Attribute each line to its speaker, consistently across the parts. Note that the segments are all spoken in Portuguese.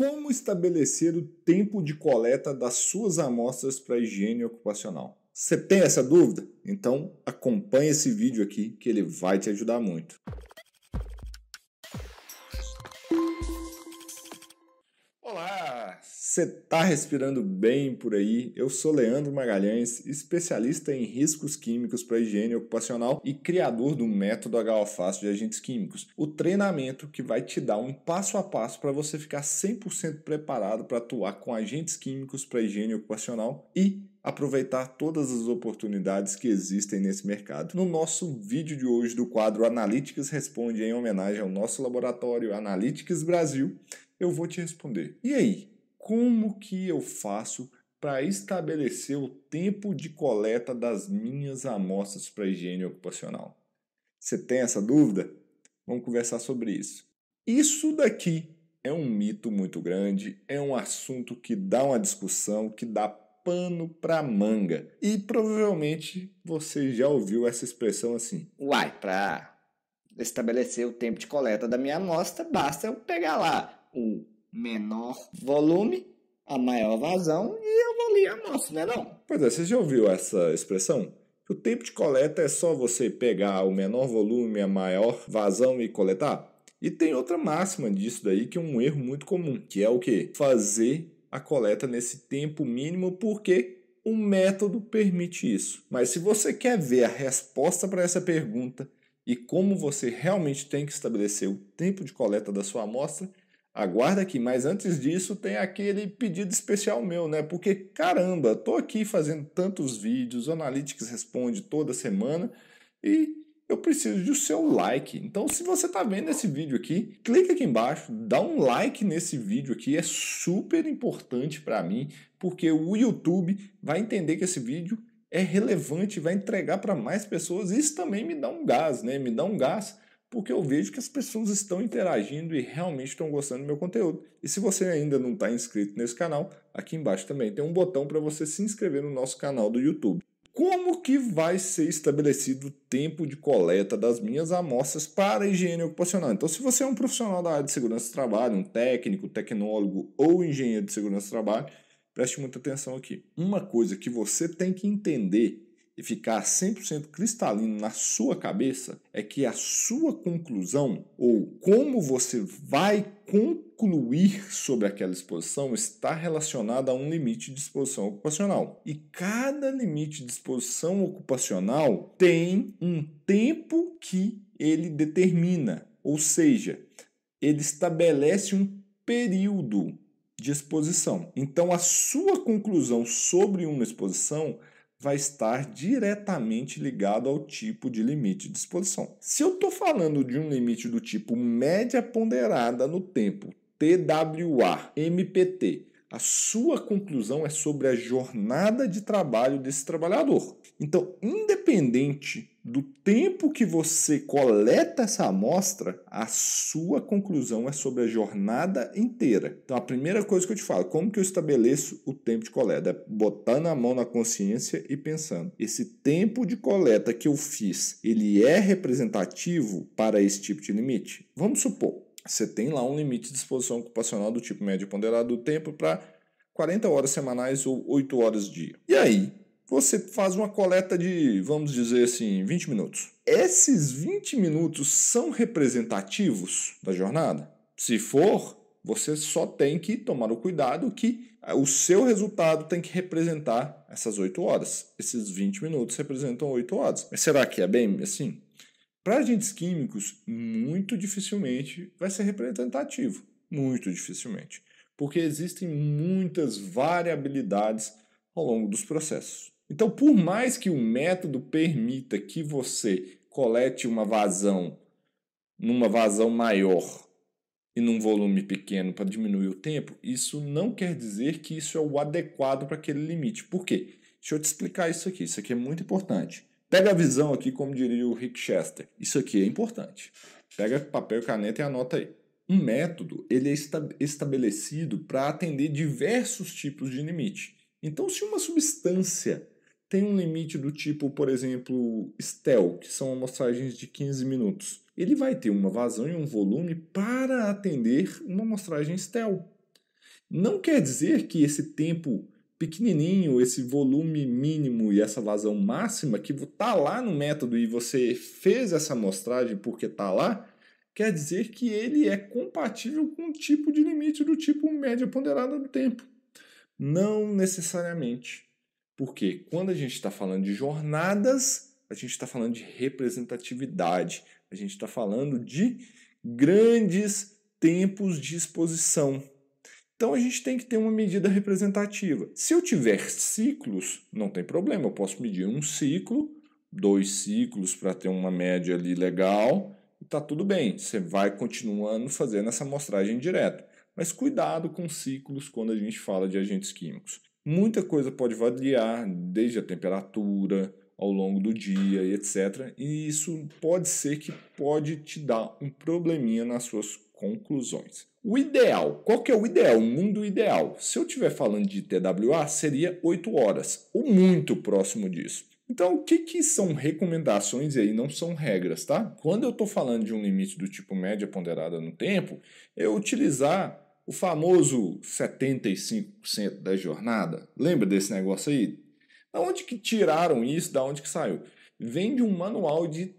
Speaker 1: Como estabelecer o tempo de coleta das suas amostras para higiene ocupacional? Você tem essa dúvida? Então acompanhe esse vídeo aqui que ele vai te ajudar muito. Você está respirando bem por aí? Eu sou Leandro Magalhães, especialista em riscos químicos para higiene ocupacional e criador do método HOFAS de agentes químicos. O treinamento que vai te dar um passo a passo para você ficar 100% preparado para atuar com agentes químicos para higiene ocupacional e aproveitar todas as oportunidades que existem nesse mercado. No nosso vídeo de hoje do quadro Analytics Responde em homenagem ao nosso laboratório Analytics Brasil, eu vou te responder. E aí, como que eu faço para estabelecer o tempo de coleta das minhas amostras para higiene ocupacional? Você tem essa dúvida? Vamos conversar sobre isso. Isso daqui é um mito muito grande, é um assunto que dá uma discussão, que dá pano para manga. E provavelmente você já ouviu essa expressão assim. Uai, para estabelecer o tempo de coleta da minha amostra, basta eu pegar lá o menor volume, a maior vazão e avalia a amostra, né não? Pois é, você já ouviu essa expressão? O tempo de coleta é só você pegar o menor volume, a maior vazão e coletar? E tem outra máxima disso daí que é um erro muito comum, que é o que? Fazer a coleta nesse tempo mínimo porque o método permite isso. Mas se você quer ver a resposta para essa pergunta e como você realmente tem que estabelecer o tempo de coleta da sua amostra, Aguarda aqui, mas antes disso tem aquele pedido especial meu, né? Porque caramba, tô aqui fazendo tantos vídeos, Analytics responde toda semana e eu preciso do seu like. Então, se você está vendo esse vídeo aqui, clica aqui embaixo, dá um like nesse vídeo aqui, é super importante para mim, porque o YouTube vai entender que esse vídeo é relevante, vai entregar para mais pessoas. Isso também me dá um gás, né? Me dá um gás porque eu vejo que as pessoas estão interagindo e realmente estão gostando do meu conteúdo. E se você ainda não está inscrito nesse canal, aqui embaixo também tem um botão para você se inscrever no nosso canal do YouTube. Como que vai ser estabelecido o tempo de coleta das minhas amostras para a higiene ocupacional? Então, se você é um profissional da área de segurança do trabalho, um técnico, tecnólogo ou engenheiro de segurança do trabalho, preste muita atenção aqui. Uma coisa que você tem que entender e ficar 100% cristalino na sua cabeça é que a sua conclusão ou como você vai concluir sobre aquela exposição está relacionada a um limite de exposição ocupacional. E cada limite de exposição ocupacional tem um tempo que ele determina, ou seja, ele estabelece um período de exposição. Então a sua conclusão sobre uma exposição vai estar diretamente ligado ao tipo de limite de exposição. Se eu estou falando de um limite do tipo média ponderada no tempo, TWA, MPT, a sua conclusão é sobre a jornada de trabalho desse trabalhador. Então, independente do tempo que você coleta essa amostra, a sua conclusão é sobre a jornada inteira. Então, a primeira coisa que eu te falo, como que eu estabeleço o tempo de coleta? É botando a mão na consciência e pensando: esse tempo de coleta que eu fiz, ele é representativo para esse tipo de limite? Vamos supor, você tem lá um limite de exposição ocupacional do tipo médio ponderado do tempo para 40 horas semanais ou 8 horas dia. E aí, você faz uma coleta de, vamos dizer assim, 20 minutos. Esses 20 minutos são representativos da jornada? Se for, você só tem que tomar o cuidado que eh, o seu resultado tem que representar essas 8 horas. Esses 20 minutos representam 8 horas. Mas será que é bem assim? Para agentes químicos, muito dificilmente vai ser representativo, muito dificilmente, porque existem muitas variabilidades ao longo dos processos. Então, por mais que o método permita que você colete uma vazão numa vazão maior e num volume pequeno para diminuir o tempo, isso não quer dizer que isso é o adequado para aquele limite. Por quê? Deixa eu te explicar isso aqui, isso aqui é muito importante. Pega a visão aqui, como diria o Rick Chester. Isso aqui é importante. Pega papel e caneta e anota aí. Um método ele é estabelecido para atender diversos tipos de limite. Então, se uma substância tem um limite do tipo, por exemplo, STEL, que são amostragens de 15 minutos, ele vai ter uma vazão e um volume para atender uma amostragem STEL. Não quer dizer que esse tempo pequenininho, esse volume mínimo e essa vazão máxima que está lá no método e você fez essa amostragem porque está lá, quer dizer que ele é compatível com o tipo de limite do tipo média ponderada do tempo. Não necessariamente. Porque quando a gente está falando de jornadas, a gente está falando de representatividade, a gente está falando de grandes tempos de exposição. Então a gente tem que ter uma medida representativa. Se eu tiver ciclos, não tem problema, eu posso medir um ciclo, dois ciclos para ter uma média ali legal, e tá tudo bem. Você vai continuando fazendo essa amostragem direta. Mas cuidado com ciclos quando a gente fala de agentes químicos. Muita coisa pode variar, desde a temperatura, ao longo do dia, etc. E isso pode ser que pode te dar um probleminha nas suas conclusões. O ideal, qual que é o ideal? O mundo ideal. Se eu estiver falando de TWA, seria 8 horas, ou muito próximo disso. Então, o que, que são recomendações aí, não são regras, tá? Quando eu estou falando de um limite do tipo média ponderada no tempo, eu é utilizar o famoso 75% da jornada. Lembra desse negócio aí? Da onde que tiraram isso? Da onde que saiu? Vem de um manual de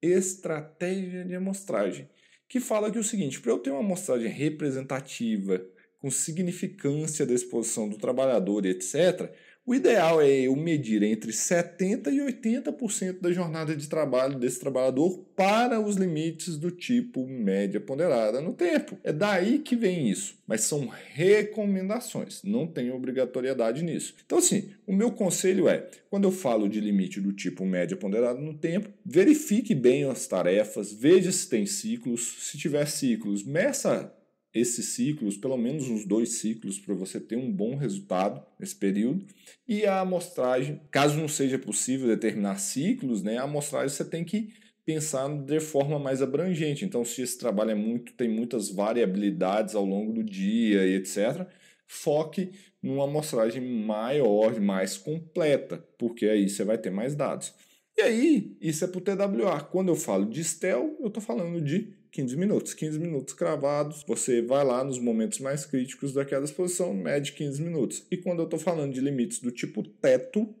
Speaker 1: estratégia de amostragem que fala que é o seguinte: para eu ter uma amostragem representativa, com significância da exposição do trabalhador, etc., o ideal é eu medir entre 70% e 80% da jornada de trabalho desse trabalhador para os limites do tipo média ponderada no tempo. É daí que vem isso, mas são recomendações, não tem obrigatoriedade nisso. Então, assim, o meu conselho é: quando eu falo de limite do tipo média ponderada no tempo, verifique bem as tarefas, veja se tem ciclos. Se tiver ciclos, meça esses ciclos, pelo menos uns dois ciclos, para você ter um bom resultado nesse período. E a amostragem, caso não seja possível determinar ciclos, né, a amostragem você tem que pensar de forma mais abrangente. Então, se esse trabalho é muito, tem muitas variabilidades ao longo do dia e etc., foque numa amostragem maior, mais completa, porque aí você vai ter mais dados. E aí, isso é para o TWA. Quando eu falo de STEL, eu estou falando de 15 minutos. 15 minutos cravados, você vai lá nos momentos mais críticos daquela exposição, mede 15 minutos. E quando eu estou falando de limites do tipo teto,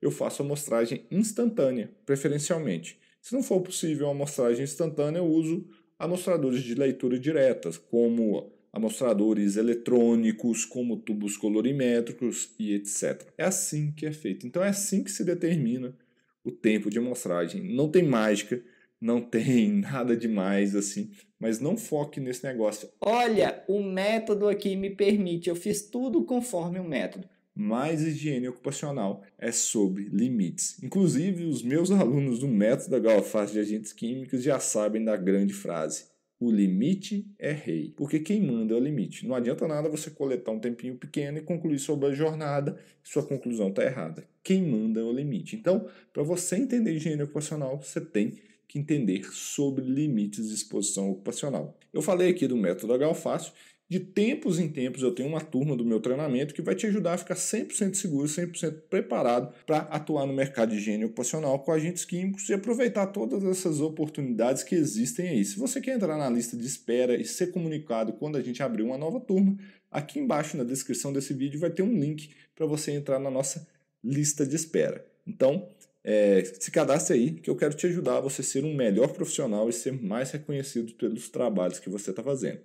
Speaker 1: eu faço amostragem instantânea, preferencialmente. Se não for possível a amostragem instantânea, eu uso amostradores de leitura diretas, como amostradores eletrônicos, como tubos colorimétricos e etc. É assim que é feito. Então é assim que se determina o tempo de amostragem. Não tem mágica não tem nada demais assim, mas não foque nesse negócio. Olha, o método aqui me permite, eu fiz tudo conforme o método. Mas higiene ocupacional é sobre limites. Inclusive, os meus alunos do método da Galofaz de agentes químicos já sabem da grande frase: o limite é rei. Porque quem manda é o limite. Não adianta nada você coletar um tempinho pequeno e concluir sobre a jornada, sua conclusão está errada. Quem manda é o limite. Então, para você entender higiene ocupacional, você tem que entender sobre limites de exposição ocupacional. Eu falei aqui do método Galfácio. De tempos em tempos eu tenho uma turma do meu treinamento que vai te ajudar a ficar 100% seguro, 100% preparado para atuar no mercado de higiene ocupacional com agentes químicos e aproveitar todas essas oportunidades que existem aí. Se você quer entrar na lista de espera e ser comunicado quando a gente abrir uma nova turma, aqui embaixo na descrição desse vídeo vai ter um link para você entrar na nossa lista de espera. Então, é, se cadastre aí, que eu quero te ajudar a você ser um melhor profissional e ser mais reconhecido pelos trabalhos que você está fazendo.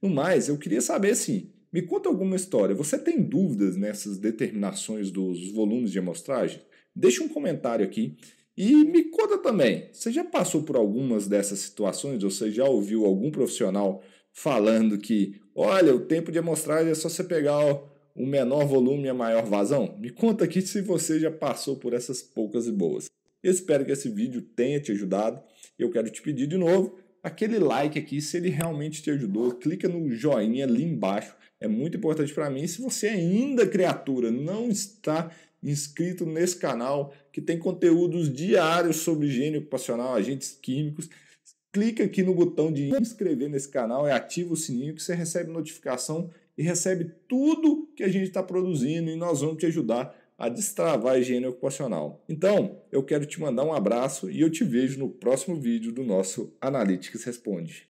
Speaker 1: No mais, eu queria saber assim, me conta alguma história. Você tem dúvidas nessas determinações dos volumes de amostragem? Deixa um comentário aqui e me conta também. Você já passou por algumas dessas situações? Ou você já ouviu algum profissional falando que, olha, o tempo de amostragem é só você pegar ó, o menor volume e a maior vazão? Me conta aqui se você já passou por essas poucas e boas. Espero que esse vídeo tenha te ajudado. Eu quero te pedir de novo aquele like aqui se ele realmente te ajudou. Clica no joinha ali embaixo. É muito importante para mim. Se você ainda, criatura, não está inscrito nesse canal que tem conteúdos diários sobre higiene ocupacional, agentes químicos, clica aqui no botão de inscrever nesse canal e ativa o sininho que você recebe notificação e recebe tudo que a gente está produzindo e nós vamos te ajudar a destravar a higiene ocupacional. Então, eu quero te mandar um abraço e eu te vejo no próximo vídeo do nosso Analytics Responde.